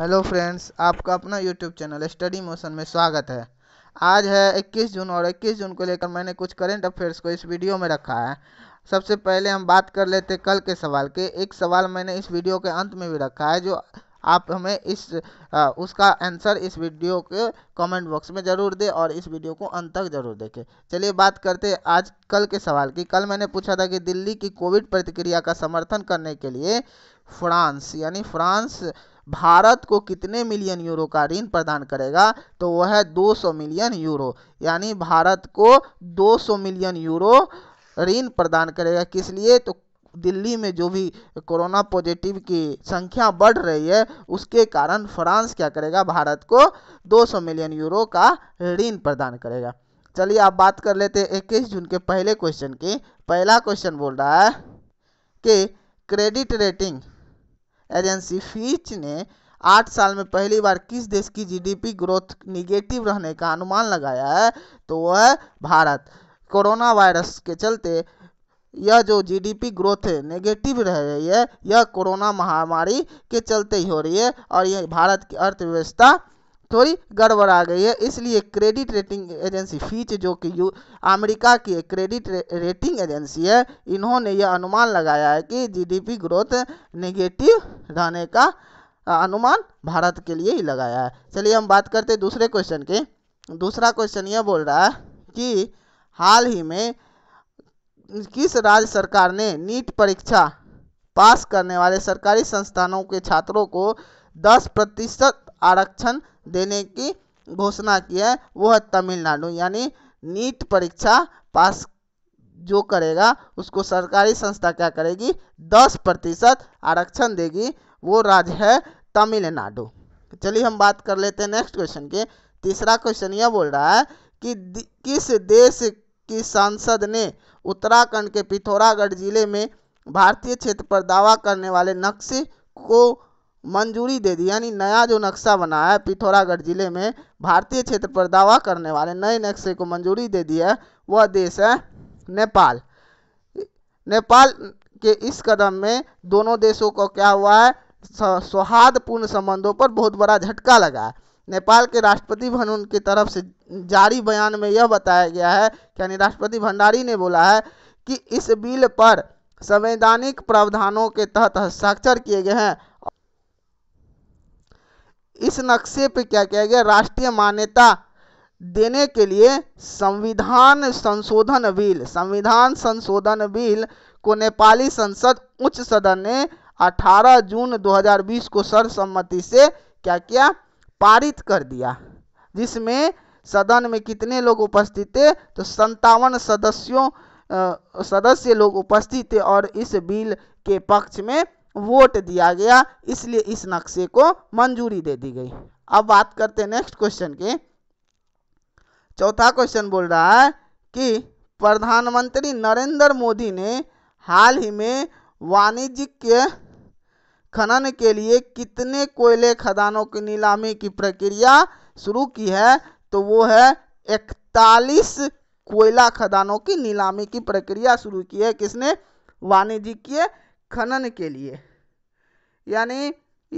hello friends आपका अपना YouTube channel study motion में स्वागत है आज है 21 जून और 21 जून को लेकर मैंने कुछ करंट अफेयर्स को इस वीडियो में रखा है सबसे पहले हम बात कर लेते कल के सवाल के एक सवाल मैंने इस वीडियो के अंत में भी रखा है जो आप हमें इस आ, उसका आंसर इस वीडियो के कमेंट बॉक्स में ज़रूर दें और इस वीडियो को अंत तक जरूर देखें चलिए बात करते हैं आज कल के सवाल की कल मैंने पूछा था कि दिल्ली की कोविड प्रतिक्रिया का समर्थन करने के लिए फ्रांस यानी फ्रांस भारत को कितने मिलियन यूरो का ऋण प्रदान करेगा तो वह है दो मिलियन यूरो यानी भारत को दो मिलियन यूरो ऋण प्रदान करेगा किस लिए तो दिल्ली में जो भी कोरोना पॉजिटिव की संख्या बढ़ रही है उसके कारण फ्रांस क्या करेगा भारत को 200 मिलियन यूरो का ऋण प्रदान करेगा चलिए आप बात कर लेते हैं इक्कीस जून के पहले क्वेश्चन की पहला क्वेश्चन बोल रहा है कि क्रेडिट रेटिंग एजेंसी फीच ने आठ साल में पहली बार किस देश की जीडीपी ग्रोथ निगेटिव रहने का अनुमान लगाया है तो वह है भारत कोरोना वायरस के चलते यह जो जीडीपी ग्रोथ है नेगेटिव रह रही है यह कोरोना महामारी के चलते ही हो रही है और यह भारत की अर्थव्यवस्था थोड़ी गड़बड़ आ गई है इसलिए क्रेडिट रेटिंग एजेंसी फीच जो कि यू अमेरिका की क्रेडिट रे, रेटिंग एजेंसी है इन्होंने यह अनुमान लगाया है कि जीडीपी ग्रोथ नेगेटिव रहने का अनुमान भारत के लिए ही लगाया है चलिए हम बात करते हैं दूसरे क्वेश्चन के दूसरा क्वेश्चन यह बोल रहा है कि हाल ही में किस राज्य सरकार ने नीट परीक्षा पास करने वाले सरकारी संस्थानों के छात्रों को 10 प्रतिशत आरक्षण देने की घोषणा की है वो है तमिलनाडु यानी नीट परीक्षा पास जो करेगा उसको सरकारी संस्था क्या करेगी 10 प्रतिशत आरक्षण देगी वो राज्य है तमिलनाडु चलिए हम बात कर लेते हैं नेक्स्ट क्वेश्चन के तीसरा क्वेश्चन यह बोल रहा है कि किस देश की सांसद ने उत्तराखंड के पिथौरागढ़ जिले में भारतीय क्षेत्र पर दावा करने वाले नक्शे को मंजूरी दे दी यानी नया जो नक्शा बनाया है पिथौरागढ़ जिले में भारतीय क्षेत्र पर दावा करने वाले नए नक्शे को मंजूरी दे दी है वह देश है नेपाल नेपाल के इस कदम में दोनों देशों को क्या हुआ है सौहार्दपूर्ण संबंधों पर बहुत बड़ा झटका लगा है नेपाल के राष्ट्रपति भवन की तरफ से जारी बयान में यह बताया गया है कि यानी राष्ट्रपति भंडारी ने बोला है कि इस बिल पर संवैधानिक प्रावधानों के तहत हस्ताक्षर किए गए हैं इस नक्शे पर क्या किया गया राष्ट्रीय मान्यता देने के लिए संविधान संशोधन बिल संविधान संशोधन बिल को नेपाली संसद उच्च सदन ने 18 जून 2020 को सर्वसम्मति से क्या किया पारित कर दिया जिसमें सदन में कितने लोग उपस्थित थे तो संतावन सदस्यों सदस्य लोग उपस्थित थे और इस बिल के पक्ष में वोट दिया गया इसलिए इस नक्शे को मंजूरी दे दी गई अब बात करते हैं नेक्स्ट क्वेश्चन के चौथा क्वेश्चन बोल रहा है कि प्रधानमंत्री नरेंद्र मोदी ने हाल ही में वाणिज्यिक खनन के लिए कितने कोयले खदानों की नीलामी की प्रक्रिया शुरू की है तो वो है इकतालीस कोयला खदानों की नीलामी की प्रक्रिया शुरू की है किसने वाणिज्यिक खनन के लिए यानी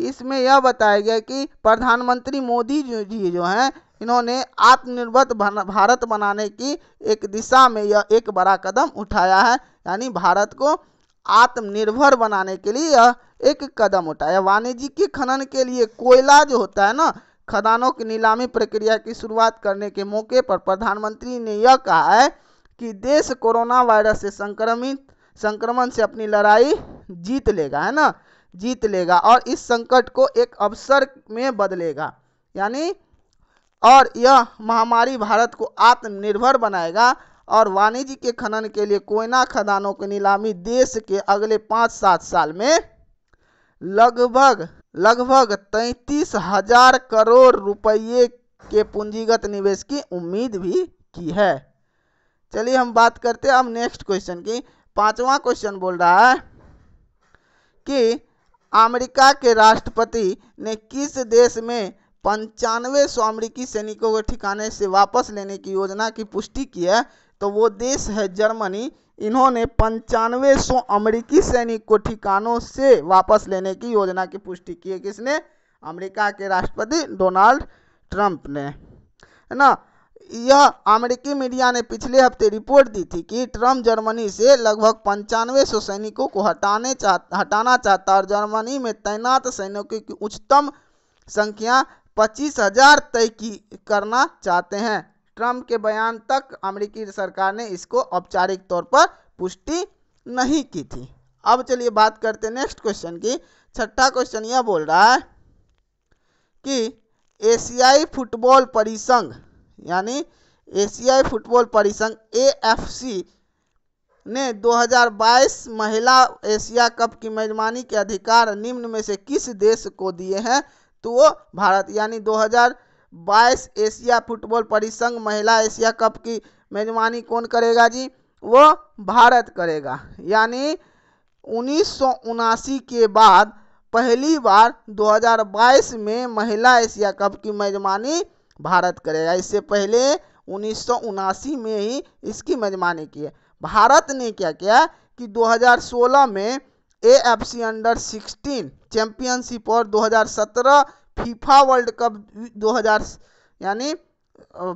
इसमें यह बताया गया कि प्रधानमंत्री मोदी जी जो हैं इन्होंने आत्मनिर्भर भारत बनाने की एक दिशा में यह एक बड़ा कदम उठाया है यानी भारत को आत्मनिर्भर बनाने के लिए यह एक कदम उठाया वाणिज्यिक खनन के लिए कोयला जो होता है ना खदानों की नीलामी प्रक्रिया की शुरुआत करने के मौके पर प्रधानमंत्री ने यह कहा है कि देश कोरोना वायरस से संक्रमित संक्रमण से अपनी लड़ाई जीत लेगा है ना जीत लेगा और इस संकट को एक अवसर में बदलेगा यानी और यह महामारी भारत को आत्मनिर्भर बनाएगा और वाणिज्य के खनन के लिए कोयना खदानों की नीलामी देश के अगले पाँच सात साल में लगभग लगभग तैतीस हजार करोड़ रुपये के पूंजीगत निवेश की उम्मीद भी की है चलिए हम बात करते हैं अब नेक्स्ट क्वेश्चन की पांचवा क्वेश्चन बोल रहा है कि अमेरिका के राष्ट्रपति ने किस देश में पंचानवे सौ अमरीकी सैनिकों को ठिकाने से वापस लेने की योजना की पुष्टि की है तो वो देश है जर्मनी इन्होंने पंचानवे सौ अमरीकी सैनिक को ठिकानों से वापस लेने की योजना की पुष्टि की है किसने अमेरिका के राष्ट्रपति डोनाल्ड ट्रंप ने है ना यह अमेरिकी मीडिया ने पिछले हफ्ते रिपोर्ट दी थी कि ट्रंप जर्मनी से लगभग पंचानवे सौ सैनिकों को हटाने चाह हटाना चाहता और जर्मनी में तैनात सैनिकों की उच्चतम संख्या पच्चीस हजार तय की करना चाहते हैं ट्रंप के बयान तक अमेरिकी सरकार ने इसको औपचारिक तौर पर पुष्टि नहीं की थी अब चलिए बात करते हैं नेक्स्ट क्वेश्चन की छठा क्वेश्चन यह बोल रहा है कि एशियाई फुटबॉल परिसंघ यानी एशियाई फुटबॉल परिसंघ एएफसी ने 2022 महिला एशिया कप की मेजबानी के अधिकार निम्न में से किस देश को दिए हैं तो वो भारत यानी बाईस एशिया फुटबॉल परिसंघ महिला एशिया कप की मेजबानी कौन करेगा जी वो भारत करेगा यानी उन्नीस के बाद पहली बार 2022 में महिला एशिया कप की मेजबानी भारत करेगा इससे पहले उन्नीस में ही इसकी मेजबानी की है भारत ने क्या किया कि 2016 में A F C under 16 championship और 2017 फीफा वर्ल्ड कप 2000 यानी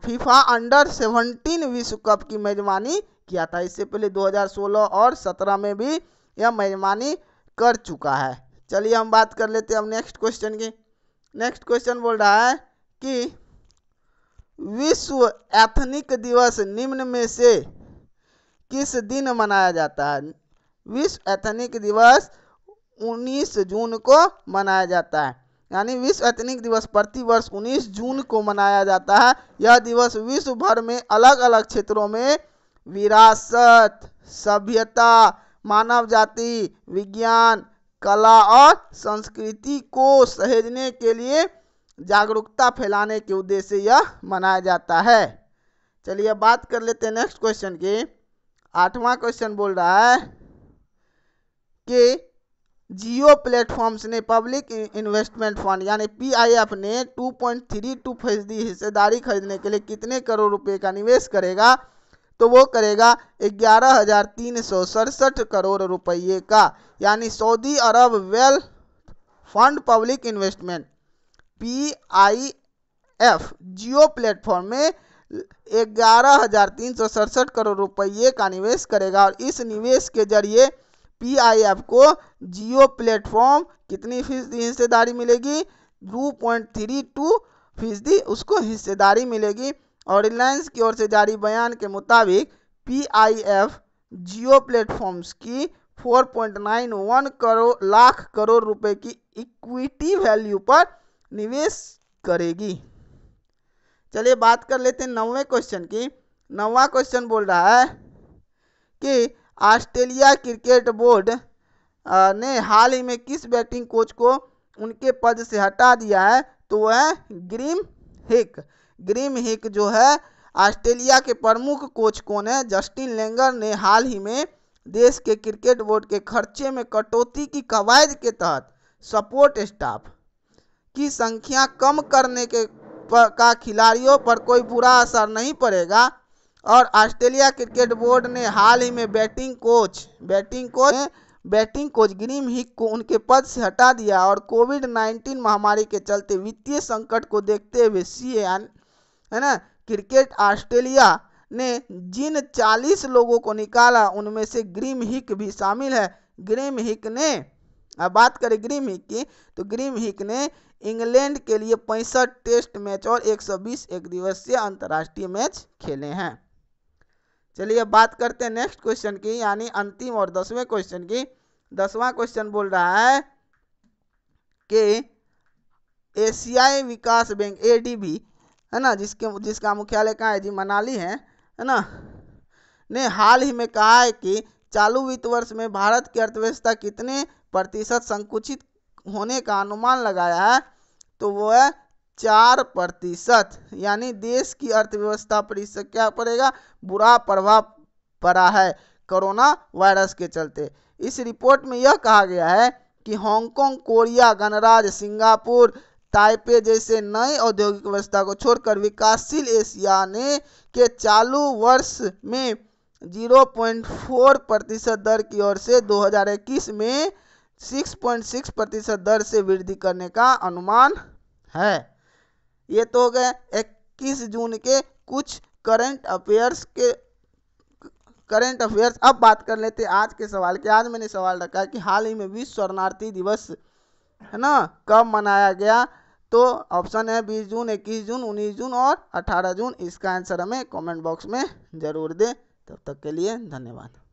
फीफा अंडर 17 विश्व कप की मेजबानी किया था इससे पहले 2016 और 17 में भी यह मेजबानी कर चुका है चलिए हम बात कर लेते हैं अब नेक्स्ट क्वेश्चन की नेक्स्ट क्वेश्चन बोल रहा है कि विश्व एथनिक दिवस निम्न में से किस दिन मनाया जाता है विश्व एथनिक दिवस 19 जून को मनाया जाता है यानी विश्व एथनिक दिवस प्रतिवर्ष 19 जून को मनाया जाता है यह दिवस विश्व भर में अलग अलग क्षेत्रों में विरासत सभ्यता मानव जाति विज्ञान कला और संस्कृति को सहेजने के लिए जागरूकता फैलाने के उद्देश्य से यह मनाया जाता है चलिए बात कर लेते हैं नेक्स्ट क्वेश्चन की आठवां क्वेश्चन बोल रहा है कि जियो प्लेटफॉर्म्स ने पब्लिक इन्वेस्टमेंट फंड यानी पीआईएफ ने 2.32 फीसदी हिस्सेदारी खरीदने के लिए कितने करोड़ रुपए का निवेश करेगा तो वो करेगा ग्यारह हजार तीन सौ सड़सठ करोड़ रुपये का यानी सऊदी अरब wealth fund public investment P I F Jio platform में ग्यारह हजार तीन सौ सड़सठ करोड़ रुपये का निवेश करेगा और इस निवेश के जरिए पीआईएफ को जियो प्लेटफॉर्म कितनी फीसदी हिस्सेदारी मिलेगी टू पॉइंट थ्री टू फीसदी उसको हिस्सेदारी मिलेगी और रिलायंस की ओर से जारी बयान के मुताबिक पीआईएफ जियो प्लेटफॉर्म्स की 4.91 करोड़ लाख करोड़ रुपए की इक्विटी वैल्यू पर निवेश करेगी चलिए बात कर लेते हैं नवे क्वेश्चन की नवा क्वेश्चन बोल रहा है कि ऑस्ट्रेलिया क्रिकेट बोर्ड ने हाल ही में किस बैटिंग कोच को उनके पद से हटा दिया है तो वह है ग्रीम हिक ग्रीम हिक जो है ऑस्ट्रेलिया के प्रमुख कोच कौन है जस्टिन लेंगर ने हाल ही में देश के क्रिकेट बोर्ड के खर्चे में कटौती की कवायद के तहत सपोर्ट स्टाफ की संख्या कम करने के का खिलाड़ियों पर कोई बुरा असर नहीं पड़ेगा और ऑस्ट्रेलिया क्रिकेट बोर्ड ने हाल ही में batting coach batting coach batting coach Graeme Hick को उनके पद से हटा दिया और कोविड 19 महामारी के चलते वित्तीय संकट को देखते हुए सी है ना क्रिकेट ऑस्ट्रेलिया ने जिन 40 लोगों को निकाला उनमें से ग्रीम हिक भी शामिल है ग्रीम हिक ने अब बात करें ग्रीम हिक की तो ग्रीम हिक ने इंग्लैंड के लिए पैंसठ टेस्ट मैच और 120 एक दिवसीय अंतर्राष्ट्रीय मैच खेले हैं चलिए अब बात करते हैं नेक्स्ट क्वेश्चन की यानी अंतिम और दसवें क्वेश्चन की दसवां क्वेश्चन बोल रहा है कि एशियाई विकास बैंक ए है ना जिसके जिसका मुख्यालय कहाँ है जी मनाली है है ना ने हाल ही में कहा है कि चालू वित्त वर्ष में भारत की अर्थव्यवस्था कितने प्रतिशत संकुचित होने का अनुमान लगाया है तो वो है चार प्रतिशत यानी देश की अर्थव्यवस्था पर इससे क्या पड़ेगा बुरा प्रभाव पड़ा है कोरोना वायरस के चलते इस रिपोर्ट में यह कहा गया है कि हांगकांग कोरिया गणराज्य सिंगापुर ताइपे जैसे नए औद्योगिक व्यवस्था को छोड़कर विकासशील एशिया ने के चालू वर्ष में 0.4 प्रतिशत दर की ओर से 2021 में 6.6 प्रतिशत दर से वृद्धि करने का अनुमान है ये तो हो गए इक्कीस जून के कुछ करंट अफेयर्स के करंट अफेयर्स अब बात कर लेते हैं आज के सवाल के आज मैंने सवाल रखा है कि हाल ही में विश्व शरणार्थी दिवस है ना कब मनाया गया तो ऑप्शन है बीस जून इक्कीस जून उन्नीस जून और अठारह जून इसका आंसर हमें कमेंट बॉक्स में ज़रूर दें तब तक के लिए धन्यवाद